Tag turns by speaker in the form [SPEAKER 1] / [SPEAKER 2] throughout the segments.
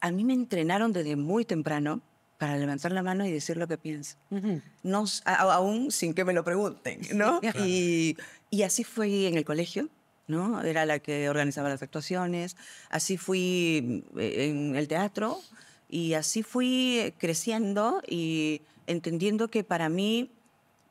[SPEAKER 1] a mí me entrenaron desde muy temprano para levantar la mano y decir lo que pienso. no, aún sin que me lo pregunten, ¿no? Y, y, así fui en el colegio, ¿no? Era la que organizaba las actuaciones, así fui eh, en el teatro y así fui eh, creciendo y entendiendo que para mí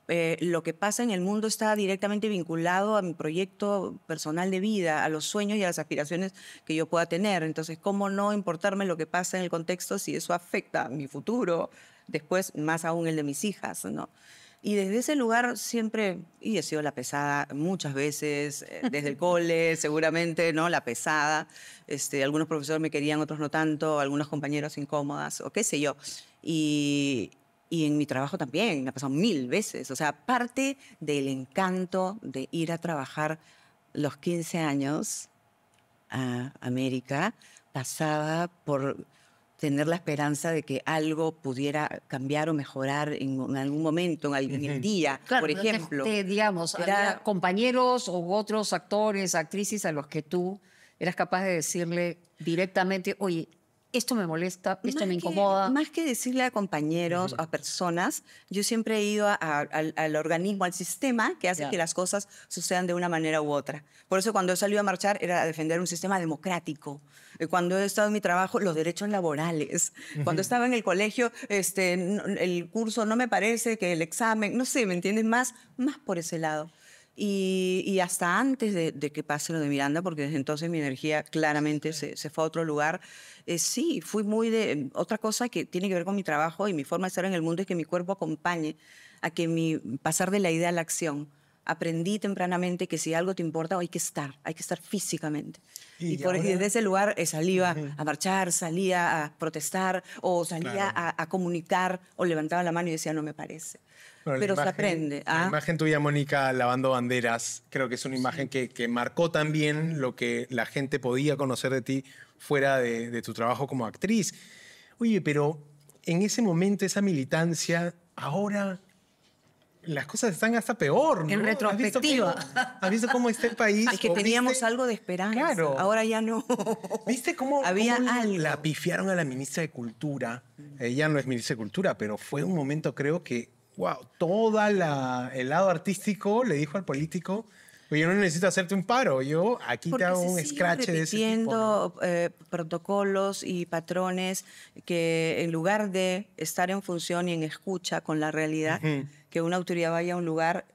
[SPEAKER 1] eh, lo que pasa en el mundo está directamente vinculado a mi proyecto personal de vida, a los sueños y a las aspiraciones que yo pueda tener. Entonces, ¿cómo no importarme lo que pasa en el contexto si eso afecta a mi futuro? Después, más aún el de mis hijas, ¿no? Y desde ese lugar siempre, y he sido la pesada muchas veces, eh, desde el cole seguramente, ¿no? La pesada. Este, algunos profesores me querían, otros no tanto, algunos compañeros incómodas, o qué sé yo. Y, y en mi trabajo también, me ha pasado mil veces. O sea, parte del encanto de ir a trabajar los 15 años a América pasaba por tener la esperanza de que algo pudiera cambiar o mejorar en, algún momento, en, algún, día, por ejemplo. Te,
[SPEAKER 2] digamos, era... compañeros o otros actores, actrices a los que tú eras capaz de decirle directamente, oye, esto me molesta, esto me incomoda. más que decirle a compañeros, a personas, yo siempre
[SPEAKER 1] he ido al, organismo, al sistema que hace que las cosas sucedan de una manera u otra. Por eso cuando he salido a marchar era a defender un sistema democrático. Eh, cuando he estado en mi trabajo, los derechos laborales. Cuando estaba en el colegio, este, el curso no me parece que el examen, no sé, ¿me entiendes? Más, más por ese lado. Y, hasta antes de, que pase lo de Miranda, porque desde entonces mi energía claramente se, fue a otro lugar, eh, sí, fui muy de... Mm, otra cosa que tiene que ver con mi trabajo y mi forma de estar en el mundo es que mi cuerpo acompañe a que mi mm, pasar de la idea a la acción aprendí tempranamente que si algo te importa hay que estar, hay que estar físicamente. Y, por, desde ese lugar eh, salía a marchar, salía a protestar o salía a, comunicar o levantaba la mano y decía no me parece
[SPEAKER 3] pero se aprende. La ¿ah? imagen tuya, Mónica, lavando banderas, creo que es una imagen que, que, marcó también lo que la gente podía conocer de ti fuera de, tu trabajo como actriz. Oye, pero en ese momento, esa militancia, ahora las cosas están hasta peor. En retrospectiva. ¿Has visto, cómo, está el país? Es que teníamos algo de esperanza. Claro. Ahora ya no. ¿Viste cómo, Había la pifiaron a la ministra de Cultura? Ella no es ministra de Cultura, pero fue un momento, creo que wow, todo el lado artístico le dijo al político, yo no necesito hacerte un paro, yo aquí te hago un scratch de ese
[SPEAKER 1] tipo. Eh, protocolos y patrones que en lugar de estar en función y en escucha con la realidad, que una autoridad vaya a un lugar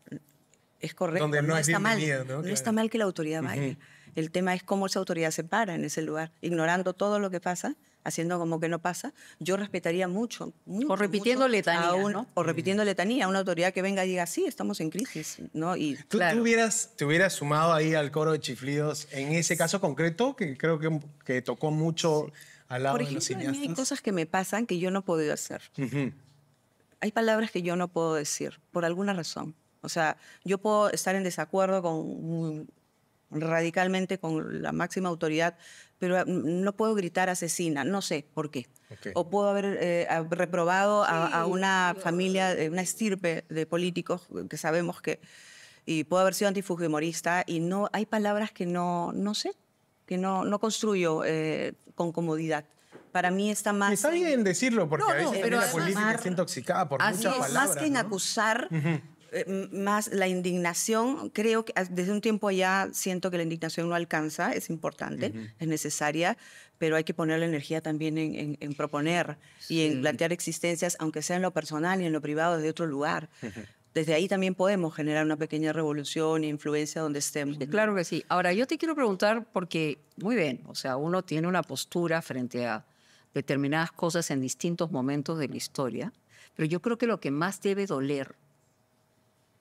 [SPEAKER 1] es correcto, no, está mal, ¿no? está mal que la autoridad vaya. El tema es cómo esa autoridad se para en ese lugar, ignorando todo lo que pasa haciendo como que no pasa, yo respetaría mucho. o repitiendo letanía. O repitiendo letanía, una autoridad que venga y diga, sí, estamos en crisis. ¿no? Y, ¿Tú, claro. ¿tú
[SPEAKER 3] hubieras, te hubieras sumado ahí al coro de chiflidos en ese caso concreto, que creo que, que tocó mucho a al lado de los cineastas? hay
[SPEAKER 1] cosas que me pasan que yo no he podido hacer. Hay palabras que yo no puedo decir, por alguna razón. O sea, yo puedo estar en desacuerdo con mm, radicalmente con la máxima autoridad pero ah, no puedo gritar asesina, no sé por qué. O puedo haber eh, ah, reprobado a, una familia, eh, una estirpe de políticos eh, que sabemos que... Y puedo haber sido antifujimorista y no, hay palabras que no, no sé, que no, no construyo con comodidad para mí está
[SPEAKER 3] más. Está bien decirlo, porque a veces la política está intoxicada por muchas es, palabras, Más que en
[SPEAKER 1] acusar, eh, más la indignación, creo que ah, desde un tiempo ya siento que la indignación no alcanza, es importante, es necesaria, pero hay que poner la energía también en, proponer y en plantear existencias, aunque sea en lo personal y en lo privado, desde otro lugar.
[SPEAKER 2] Desde ahí también podemos generar una pequeña revolución e influencia donde estemos. Claro que sí. Ahora, yo te quiero preguntar porque, muy bien, o sea, uno tiene una postura frente a determinadas cosas en distintos momentos de la historia, pero yo creo que lo que más debe doler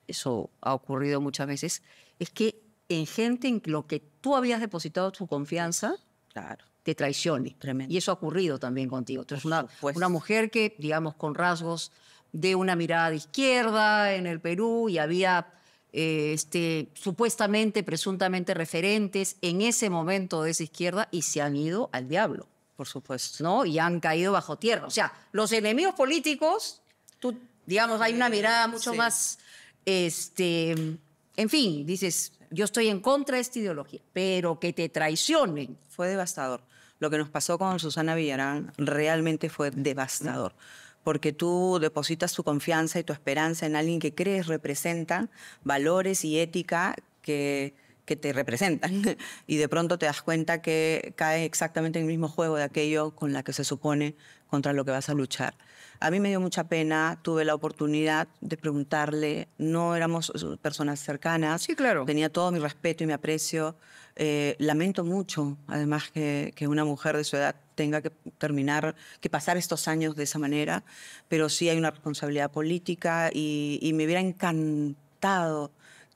[SPEAKER 2] eso ha ocurrido muchas veces, es que en gente en lo que tú habías depositado tu confianza, claro. te traicione. Y eso ha ocurrido también contigo. Entonces, una, una mujer que, digamos, con rasgos de una mirada de izquierda en el Perú y había eh, este, supuestamente, presuntamente referentes en ese momento de esa izquierda y se han ido al diablo. Por supuesto. ¿No? Y han caído bajo tierra. O sea, los enemigos políticos, tú, digamos, hay una mirada mucho más este, en fin, dices, yo estoy en contra de esta ideología, pero que te traicionen. Fue devastador. Lo que nos pasó con Susana Villarán
[SPEAKER 1] realmente fue devastador porque tú depositas tu confianza y tu esperanza en alguien que crees representa valores y ética que que te representan y de pronto te das cuenta que cae exactamente en el mismo juego de aquello con la que se supone contra lo que vas a luchar. A mí me dio mucha pena, tuve la oportunidad de preguntarle, no éramos eh, personas cercanas, sí, claro. tenía todo mi respeto y mi aprecio. Eh, lamento mucho, además, que, una mujer de su edad tenga que terminar, que pasar estos años de esa manera, pero sí hay una responsabilidad política y me hubiera encantado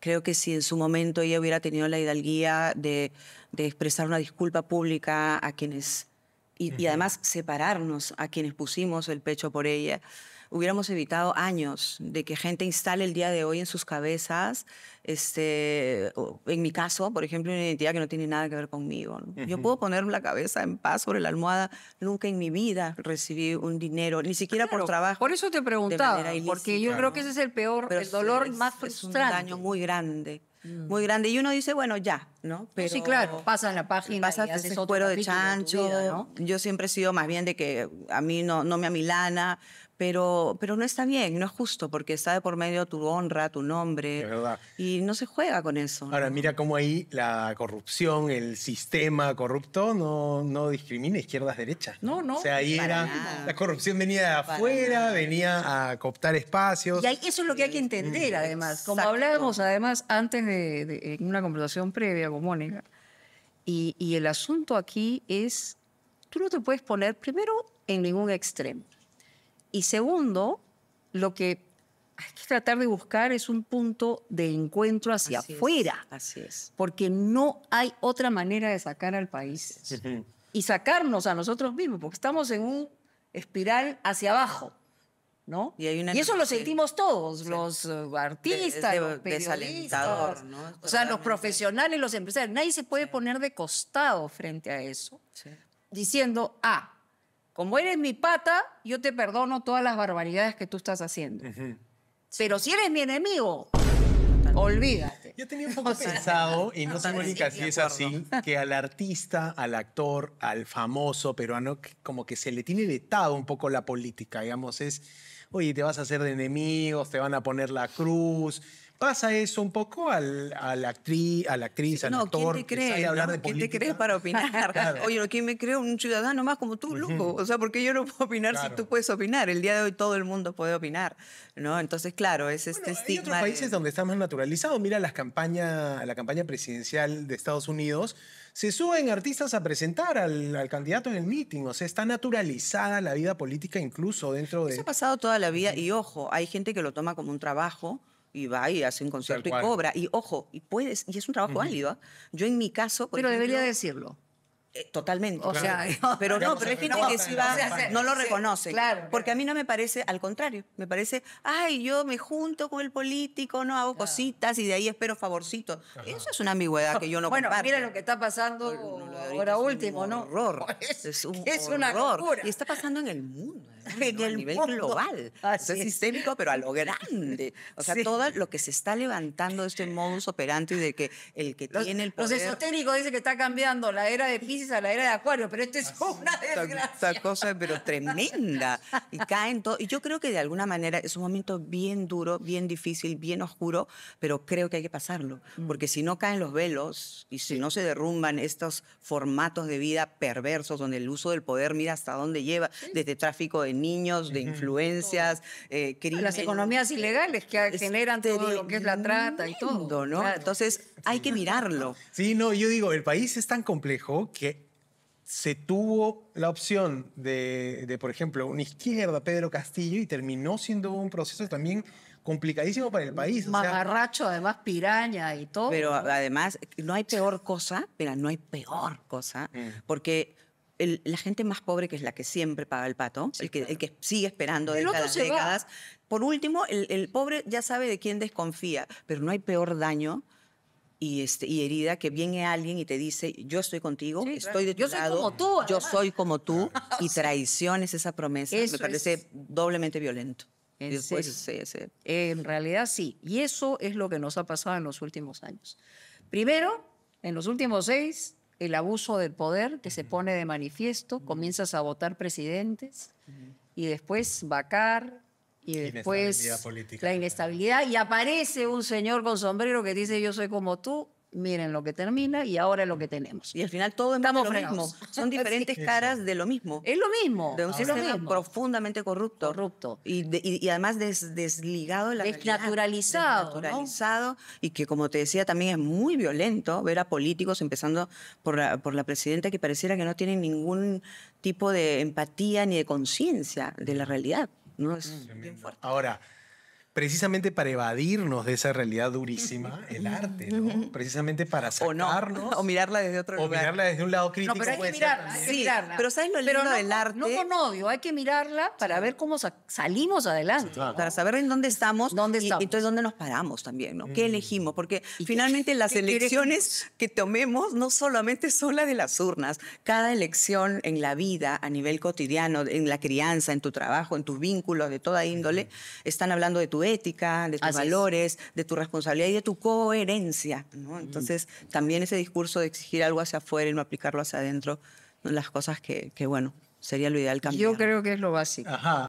[SPEAKER 1] Creo que si en su momento ella hubiera tenido la hidalguía de, expresar una disculpa pública a quienes, y, además separarnos a quienes pusimos el pecho por ella, hubiéramos evitado años de que gente instale el día de hoy en sus cabezas, este, en mi caso, por ejemplo, una identidad que no tiene nada que ver conmigo. Yo puedo poner la cabeza en paz sobre la almohada. Nunca en mi vida recibí un dinero, ni siquiera por trabajo. Por eso te preguntaba, porque yo creo que ese es el peor, el dolor más frustrante. Es un daño muy grande mm. muy grande. Y uno dice, bueno, ya, ¿no? Pero sí, claro,
[SPEAKER 2] en la página. pasa haces ese cuero de chancho.
[SPEAKER 1] Yo siempre he sido más bien de que a mí no, no me amilana, pero, no está bien, no es justo, porque está de
[SPEAKER 3] por medio tu honra, tu nombre. Y no se juega con eso. Ahora, mira cómo ahí la corrupción, el sistema corrupto, no, no discrimina izquierdas-derechas. No, no. O sea, ahí era. La corrupción venía de afuera, venía a cooptar espacios. Y
[SPEAKER 2] eso es lo que hay que mm. entender, además. Como hablábamos, además, antes de, una conversación previa con Mónica, y el asunto aquí es: tú no te puedes poner primero en ningún extremo. Y segundo, lo que hay que tratar de buscar es un punto de encuentro hacia afuera. así es. Porque no hay otra manera de sacar al país. Y sacarnos a nosotros mismos, porque estamos en un espiral hacia abajo. ¿No? Y, hay una y eso lo sentimos todos, los eh, artistas, los periodistas, o sea, los profesionales, los empresarios. Nadie se puede poner de costado frente a eso, diciendo, ah, como eres mi pata, yo te perdono todas las barbaridades que tú estás haciendo. Pero si eres mi enemigo,
[SPEAKER 3] olvídate. Yo tenía un poco pensado, y no sé, Mónica, si es así, que al artista, al actor, al famoso peruano, como que se le tiene vetado un poco la política, digamos, es, oye, te vas a hacer de enemigos, te van a poner la cruz, pasa eso un poco al, a la actriz, a la actriz, al no, actor, ¿quién te que a hablar de ¿Quién te crees para
[SPEAKER 1] opinar?
[SPEAKER 3] Oye, ¿quién me creo? Un ciudadano más como tú, luco O sea, porque yo no puedo opinar si tú puedes opinar. El día de hoy todo el mundo puede opinar, ¿no? Entonces, claro, es este estilo. Hay otros países donde está más naturalizado. Mira las la campaña presidencial de Estados Unidos. Se suben artistas a presentar al, candidato en el meeting. O sea, está naturalizada la vida política incluso dentro de... Eso ha
[SPEAKER 1] pasado toda la vida y, ojo, hay gente que lo toma como un trabajo y va y hace un concierto y cobra. Y ojo, y puedes, y es un trabajo válido. ¿ah? Yo en mi caso. pero debería decirlo. Eh, totalmente. O sea, pero no, pero que si va, no lo reconoce. porque a mí no me parece, al contrario, me parece, ay, yo me junto con el político, no hago cositas y de ahí espero favorcitos. Eso es una ambigüedad que yo no Bueno, mira lo
[SPEAKER 2] que está pasando ahora último, ¿no? Es, un horror. Es, un Y está pasando en el mundo en el nivel global. es sistémico, pero a lo grande.
[SPEAKER 1] O sea, todo lo que se está levantando de este modus operandi de que el que tiene el poder. Los
[SPEAKER 2] esotéricos dicen que está cambiando la era de Pisces a la era de Acuario, pero esto es una
[SPEAKER 1] desgracia. Esta, esta cosa, pero tremenda. Y caen todo. Y yo creo que de alguna manera es un momento bien duro, bien difícil, bien oscuro, pero creo que hay que pasarlo. Mm. Porque si no caen los velos y si no se derrumban estos formatos de vida perversos donde el uso del poder mira hasta dónde lleva, desde tráfico de niños, de influencias, eh, Las economías
[SPEAKER 2] ilegales que generan todo que es la trata y todo.
[SPEAKER 3] Este, ¿no? Entonces hay que mirarlo. Sí, no, yo digo, el país es tan complejo que se tuvo la opción de, por ejemplo, una izquierda, Pedro Castillo, y terminó siendo un proceso también complicadísimo para el país. más
[SPEAKER 2] o además piraña y todo. Pero
[SPEAKER 3] además, no
[SPEAKER 2] hay peor
[SPEAKER 1] cosa, pero no hay peor cosa, mm. porque la gente más pobre, que es la que siempre paga el pato, el, que, sigue esperando el décadas, décadas. Por último, el, pobre ya sabe de quién desconfía, pero no hay peor daño y, este, herida que viene alguien y te dice, yo estoy contigo, estoy yo soy como tú, yo soy como tú, y
[SPEAKER 2] traiciones esa promesa, me parece doblemente violento.
[SPEAKER 1] en
[SPEAKER 2] realidad sí. Y eso es lo que nos ha pasado en los últimos años. Primero, en los últimos seis, el abuso del poder que se pone de manifiesto, comienzas a votar presidentes y después vacar y después la inestabilidad y aparece un señor con sombrero que dice yo soy como tú miren lo que termina y ahora es lo que tenemos. Y al final todo es lo mismo. Son diferentes caras de lo mismo. Es lo
[SPEAKER 1] mismo. De un sistema profundamente corrupto. Corrupto. Y, y, además desligado de la
[SPEAKER 2] Desnaturalizado. Realidad. Desnaturalizado. Desnaturalizado
[SPEAKER 1] Y que, como te decía, también es muy violento ver a políticos, empezando por la, por la presidenta, que pareciera que no tienen ningún tipo de empatía ni de conciencia de la realidad.
[SPEAKER 3] No es mm. bien fuerte. Ahora precisamente para evadirnos de esa realidad durísima, el arte, ¿no? Precisamente para sacarnos. O, mirarla desde otro lugar. O mirarla desde un lado crítico. No, pero hay que
[SPEAKER 2] mirarla, Pero ¿sabes lo lindo no, del arte? No con odio, hay que mirarla para ver cómo salimos adelante. Para saber en dónde estamos. ¿Dónde
[SPEAKER 1] Y, entonces, ¿dónde nos paramos también, no? ¿Qué mm. elegimos? Porque finalmente las elecciones que tomemos no solamente son las de las urnas. Cada elección en la vida, a nivel cotidiano, en la crianza, en tu trabajo, en tus vínculos de toda índole, están hablando de tu ética, de tus valores, de tu responsabilidad y de tu coherencia. ¿no? Entonces, también ese discurso de exigir algo hacia afuera y no aplicarlo hacia adentro, las cosas que, que bueno, sería lo ideal cambiar. Yo creo que es lo básico. Ajá.